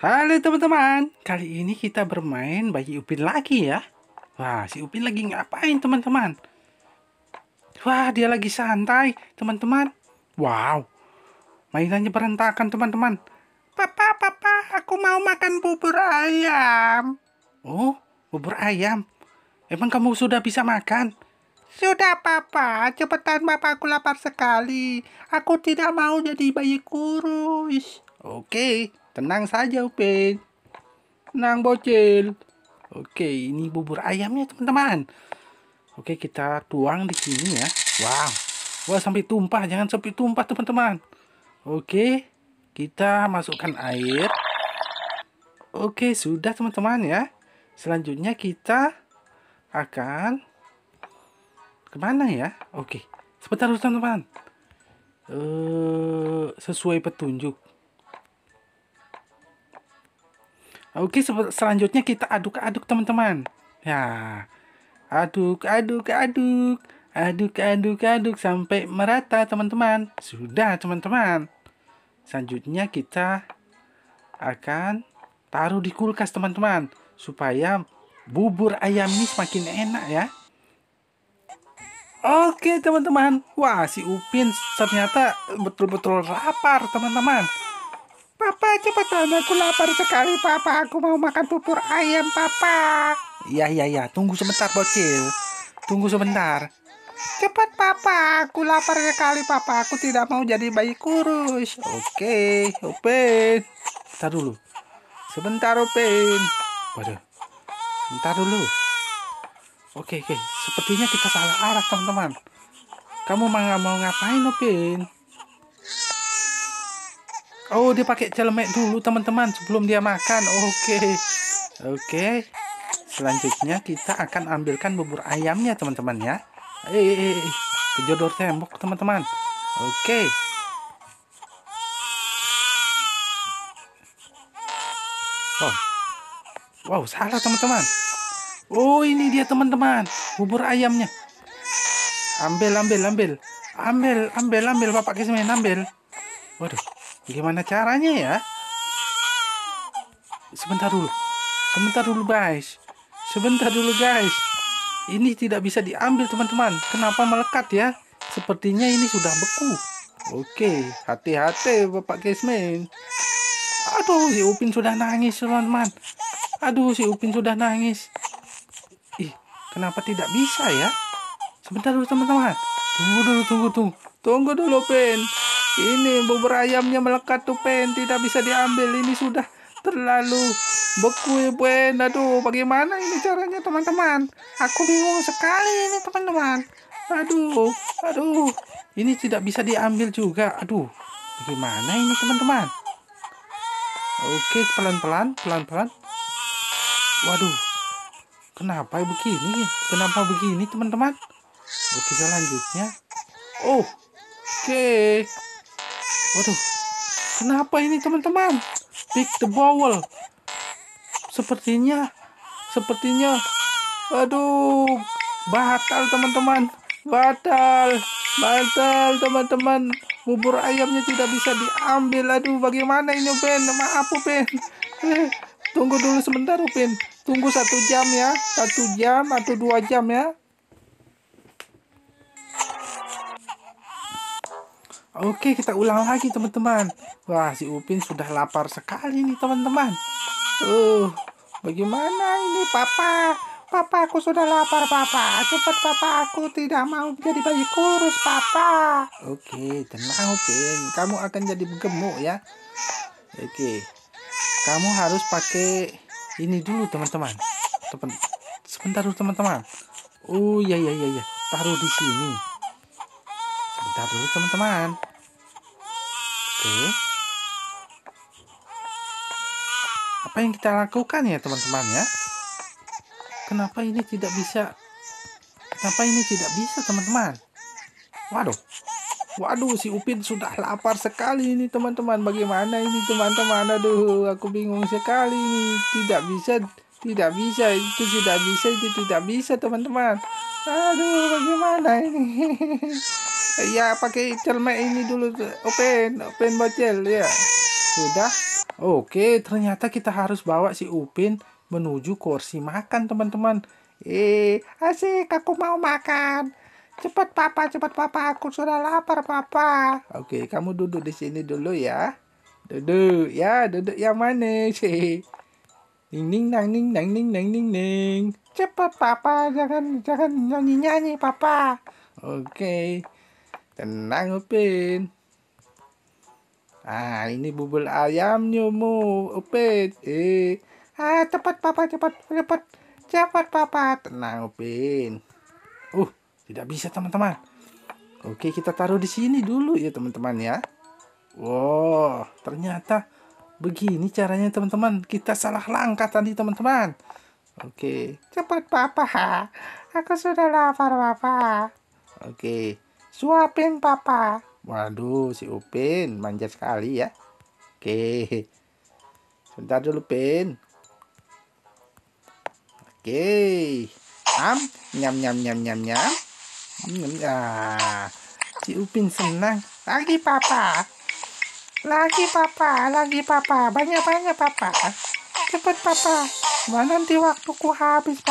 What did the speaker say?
Halo teman-teman, kali ini kita bermain bagi Upin lagi ya. Wah, si Upin lagi ngapain teman-teman? Wah, dia lagi santai teman-teman. Wow, mainannya berantakan teman-teman. Papa, papa, aku mau makan bubur ayam. Oh, bubur ayam. Emang kamu sudah bisa makan? Sudah papa, cepetan papa aku lapar sekali. Aku tidak mau jadi bayi kurus. Oke, Tenang saja Upin. Tenang bocil. Oke, ini bubur ayamnya teman-teman. Oke, kita tuang di sini ya. Wow. Wah, sampai tumpah. Jangan sampai tumpah teman-teman. Oke, kita masukkan air. Oke, sudah teman-teman ya. Selanjutnya kita akan kemana ya? Oke, sebentar teman-teman. Eh, sesuai petunjuk. Oke, selanjutnya kita aduk-aduk teman-teman. Ya, aduk, aduk, aduk, aduk, aduk, aduk sampai merata teman-teman. Sudah teman-teman. Selanjutnya kita akan taruh di kulkas teman-teman supaya bubur ayam ini semakin enak ya. Oke teman-teman, wah si Upin ternyata betul-betul lapar teman-teman. Papa, cepat aku lapar sekali, Papa. Aku mau makan bubur ayam, Papa. Iya, iya, iya. Tunggu sebentar, bocil. Tunggu sebentar. Cepat, Papa. Aku lapar sekali, Papa. Aku tidak mau jadi bayi kurus. Oke, okay, open. Bentar dulu. Sebentar, open. Waduh. Bentar dulu. Oke, okay, oke. Okay. Sepertinya kita salah arah, teman-teman. Kamu mau, mau ngapain, Open? Oh, dia pakai celemek dulu, teman-teman, sebelum dia makan. Oke. Okay. Oke. Okay. Selanjutnya kita akan ambilkan bubur ayamnya, teman-teman ya. Eh, eh, eh. eh. kejodor tembok, teman-teman. Oke. Okay. Oh. Wow. Wow, salah, teman-teman. Oh, ini dia, teman-teman. Bubur ayamnya. Ambil, ambil, ambil. Ambil, ambil, ambil, Bapak kismen ambil. Waduh. Gimana caranya ya? Sebentar dulu. Sebentar dulu, guys. Sebentar dulu, guys. Ini tidak bisa diambil, teman-teman. Kenapa melekat ya? Sepertinya ini sudah beku. Oke, hati-hati Bapak Gasman. Aduh, si Upin sudah nangis, teman-teman. Aduh, si Upin sudah nangis. Ih, kenapa tidak bisa ya? Sebentar dulu, teman-teman. Tunggu dulu, tunggu, tunggu. Tunggu dulu, Upin. Ini bubur ayamnya melekat tuh pen, tidak bisa diambil. Ini sudah terlalu beku ya pen. Aduh, bagaimana ini caranya teman-teman? Aku bingung sekali ini teman-teman. Aduh, aduh. Ini tidak bisa diambil juga. Aduh, bagaimana ini teman-teman? Oke, pelan-pelan, pelan-pelan. Waduh, kenapa begini? Ya? Kenapa begini teman-teman? Oke, selanjutnya. Oh, oke. Okay. Waduh, kenapa ini teman-teman? Pick the bowl. Sepertinya, sepertinya, aduh, batal teman-teman, batal, batal teman-teman. Bubur ayamnya tidak bisa diambil. Aduh, bagaimana ini Upin? Maaf Upin. Eh, tunggu dulu sebentar Upin. Tunggu satu jam ya, satu jam atau dua jam ya. Oke, kita ulang lagi teman-teman. Wah, si Upin sudah lapar sekali nih teman-teman. Uh, bagaimana ini papa? Papa aku sudah lapar papa Cepat papa aku tidak mau jadi bayi kurus papa Oke tenang Upin Kamu akan jadi gemuk ya Oke Kamu harus pakai ini dulu teman-teman Teman Sebentar dulu teman-teman Oh iya, iya iya iya Taruh di sini Sebentar dulu teman-teman Oke, apa yang kita lakukan ya teman-teman ya kenapa ini tidak bisa kenapa ini tidak bisa teman-teman waduh waduh si Upin sudah lapar sekali ini teman-teman bagaimana ini teman-teman aduh aku bingung sekali ini tidak bisa tidak bisa itu tidak bisa itu tidak bisa teman-teman aduh bagaimana ini ya pakai celmek ini dulu open open bocil ya sudah oke ternyata kita harus bawa si upin menuju kursi makan teman-teman eh asik aku mau makan cepat papa cepat papa aku sudah lapar papa oke kamu duduk di sini dulu ya duduk ya duduk yang mana sih Ning ning nang ning nang ning nang ning ning. Cepat papa jangan jangan nyanyi nyanyi papa. Oke. Okay. Tenang Upin. Ah, ini bubur ayam nyumu Upin. Eh, ah cepat papa, cepat, cepat, cepat papa. Tenang Upin. Uh, tidak bisa teman-teman. Oke, kita taruh di sini dulu ya teman-teman ya. Wow, ternyata begini caranya teman-teman. Kita salah langkah tadi teman-teman. Oke, cepat papa. Aku sudah lapar papa. Oke. Suapin papa. Waduh, si Upin manja sekali ya. Oke. Sebentar dulu, Pin. Oke. Am, nyam nyam nyam nyam nyam. nyam. Ah, si Upin senang. Lagi papa. Lagi papa, lagi papa. Banyak-banyak papa. Cepet papa. Nanti waktuku habis. Papa.